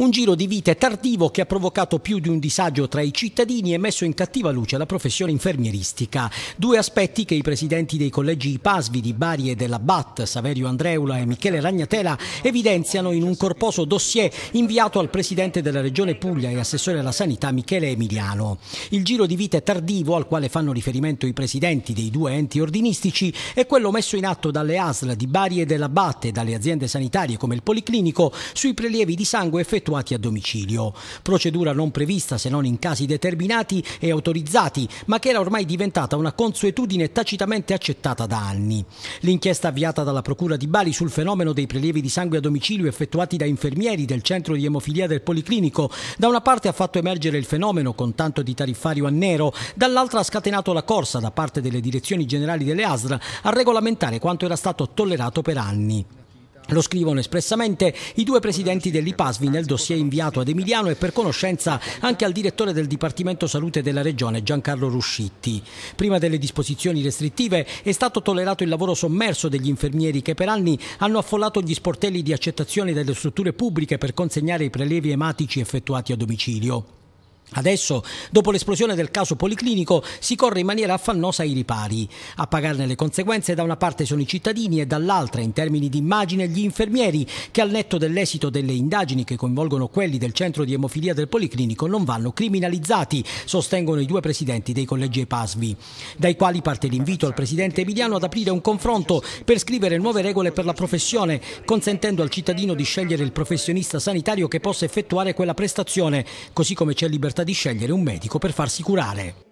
Un giro di vite tardivo che ha provocato più di un disagio tra i cittadini e messo in cattiva luce la professione infermieristica. Due aspetti che i presidenti dei collegi IPASVI di Bari e della BAT, Saverio Andreula e Michele Ragnatela, evidenziano in un corposo dossier inviato al presidente della regione Puglia e assessore alla sanità Michele Emiliano. Il giro di vite tardivo al quale fanno riferimento i presidenti dei due enti ordinistici è quello messo in atto dalle ASL di Bari e della BAT e dalle aziende sanitarie come il Policlinico sui prelievi di sangue effettuati effettuati a domicilio, procedura non prevista se non in casi determinati e autorizzati, ma che era ormai diventata una consuetudine tacitamente accettata da anni. L'inchiesta avviata dalla Procura di Bari sul fenomeno dei prelievi di sangue a domicilio effettuati da infermieri del centro di emofilia del Policlinico, da una parte ha fatto emergere il fenomeno con tanto di tariffario a nero, dall'altra ha scatenato la corsa da parte delle direzioni generali delle ASR a regolamentare quanto era stato tollerato per anni. Lo scrivono espressamente i due presidenti dell'IPASVI nel dossier inviato ad Emiliano e per conoscenza anche al direttore del Dipartimento Salute della Regione Giancarlo Ruscitti. Prima delle disposizioni restrittive è stato tollerato il lavoro sommerso degli infermieri che per anni hanno affollato gli sportelli di accettazione delle strutture pubbliche per consegnare i prelievi ematici effettuati a domicilio. Adesso, dopo l'esplosione del caso policlinico, si corre in maniera affannosa ai ripari. A pagarne le conseguenze da una parte sono i cittadini e dall'altra, in termini di immagine, gli infermieri, che al netto dell'esito delle indagini che coinvolgono quelli del centro di emofilia del policlinico non vanno criminalizzati, sostengono i due presidenti dei collegi PASVI, dai quali parte l'invito al presidente Emiliano ad aprire un confronto per scrivere nuove regole per la professione, consentendo al cittadino di scegliere il professionista sanitario che possa effettuare quella prestazione, così come c'è libertà di scegliere un medico per farsi curare.